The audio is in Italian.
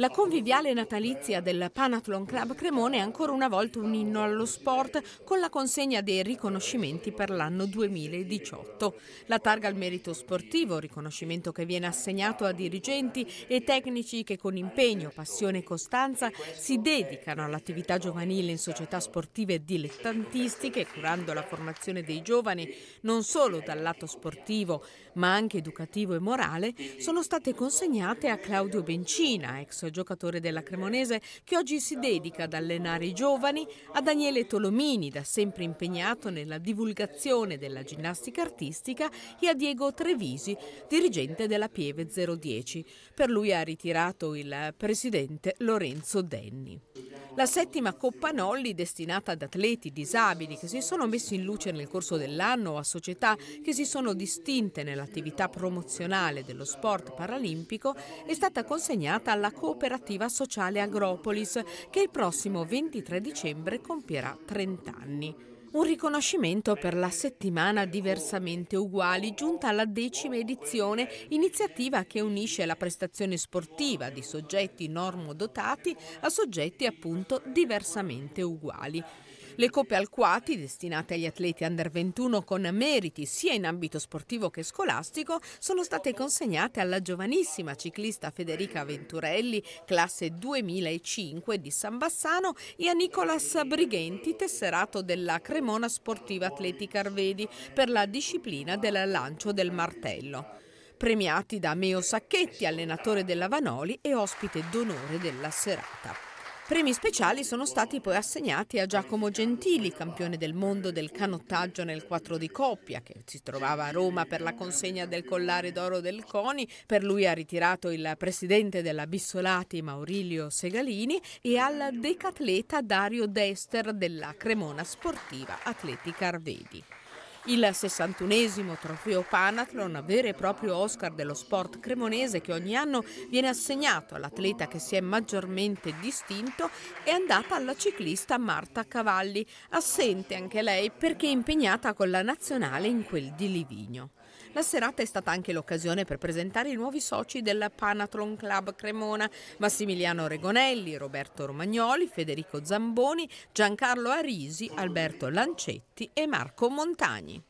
La conviviale natalizia del Panathlon Club Cremone è ancora una volta un inno allo sport con la consegna dei riconoscimenti per l'anno 2018. La targa al merito sportivo, riconoscimento che viene assegnato a dirigenti e tecnici che con impegno, passione e costanza si dedicano all'attività giovanile in società sportive dilettantistiche, curando la formazione dei giovani non solo dal lato sportivo ma anche educativo e morale, sono state consegnate a Claudio Bencina, ex giocatore della Cremonese, che oggi si dedica ad allenare i giovani, a Daniele Tolomini, da sempre impegnato nella divulgazione della ginnastica artistica, e a Diego Trevisi, dirigente della Pieve 010. Per lui ha ritirato il presidente Lorenzo Denni. La settima Coppa Nolli, destinata ad atleti disabili che si sono messi in luce nel corso dell'anno o a società che si sono distinte nell'attività promozionale dello sport paralimpico, è stata consegnata alla cooperativa sociale Agropolis che il prossimo 23 dicembre compierà 30 anni. Un riconoscimento per la settimana diversamente uguali, giunta alla decima edizione, iniziativa che unisce la prestazione sportiva di soggetti normodotati a soggetti appunto diversamente uguali. Le coppe Alquati, destinate agli atleti under 21 con meriti sia in ambito sportivo che scolastico, sono state consegnate alla giovanissima ciclista Federica Venturelli, classe 2005 di San Bassano, e a Nicolas Brighenti, tesserato della Cremona Sportiva Atleti Carvedi, per la disciplina del lancio del martello premiati da Meo Sacchetti, allenatore della Vanoli e ospite d'onore della serata. Premi speciali sono stati poi assegnati a Giacomo Gentili, campione del mondo del canottaggio nel 4 di coppia, che si trovava a Roma per la consegna del collare d'oro del CONI. Per lui ha ritirato il presidente della Bissolati Maurilio Segalini e al decatleta Dario Dester della Cremona Sportiva Atleti Carvedi. Il 61esimo trofeo Panathlon, vero e proprio Oscar dello sport cremonese che ogni anno viene assegnato all'atleta che si è maggiormente distinto, è andata alla ciclista Marta Cavalli, assente anche lei perché impegnata con la nazionale in quel di Livigno. La serata è stata anche l'occasione per presentare i nuovi soci del Panathlon Club Cremona, Massimiliano Regonelli, Roberto Romagnoli, Federico Zamboni, Giancarlo Arisi, Alberto Lancetti e Marco Montagni.